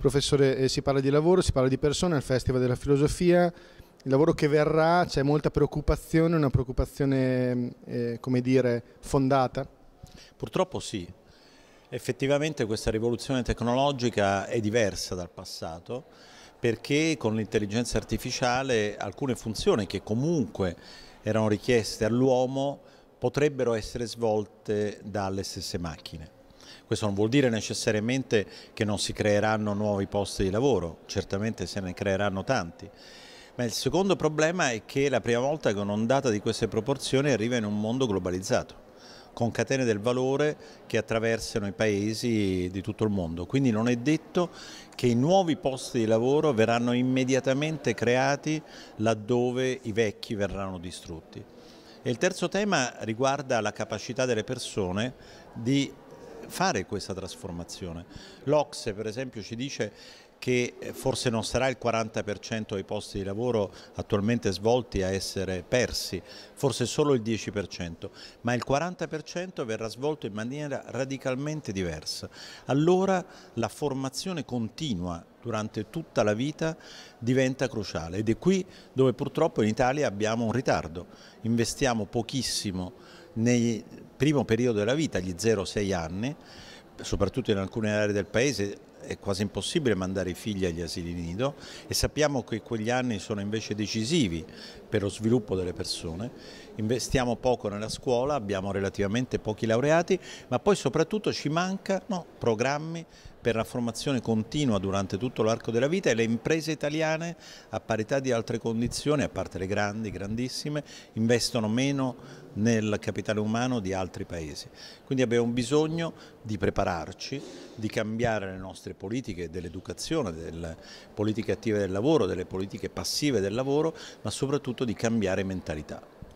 Professore, eh, si parla di lavoro, si parla di persone, al Festival della Filosofia, il lavoro che verrà, c'è molta preoccupazione, una preoccupazione, mm, eh, come dire, fondata? Purtroppo sì. Effettivamente questa rivoluzione tecnologica è diversa dal passato perché con l'intelligenza artificiale alcune funzioni che comunque erano richieste all'uomo potrebbero essere svolte dalle stesse macchine. Questo non vuol dire necessariamente che non si creeranno nuovi posti di lavoro, certamente se ne creeranno tanti. Ma il secondo problema è che la prima volta che un'ondata di queste proporzioni arriva in un mondo globalizzato con catene del valore che attraversano i paesi di tutto il mondo. Quindi non è detto che i nuovi posti di lavoro verranno immediatamente creati laddove i vecchi verranno distrutti. E il terzo tema riguarda la capacità delle persone di fare questa trasformazione. L'Ocse per esempio ci dice che eh, forse non sarà il 40% dei posti di lavoro attualmente svolti a essere persi, forse solo il 10%, ma il 40% verrà svolto in maniera radicalmente diversa. Allora la formazione continua durante tutta la vita diventa cruciale ed è qui dove purtroppo in Italia abbiamo un ritardo, investiamo pochissimo nel primo periodo della vita, gli 0-6 anni, soprattutto in alcune aree del paese è quasi impossibile mandare i figli agli asili nido e sappiamo che quegli anni sono invece decisivi per lo sviluppo delle persone. Investiamo poco nella scuola, abbiamo relativamente pochi laureati, ma poi soprattutto ci mancano programmi per la formazione continua durante tutto l'arco della vita e le imprese italiane a parità di altre condizioni, a parte le grandi, grandissime, investono meno nel capitale umano di altri paesi. Quindi abbiamo bisogno di prepararci, di cambiare le nostre politiche dell'educazione, delle politiche attive del lavoro, delle politiche passive del lavoro, ma soprattutto di cambiare mentalità.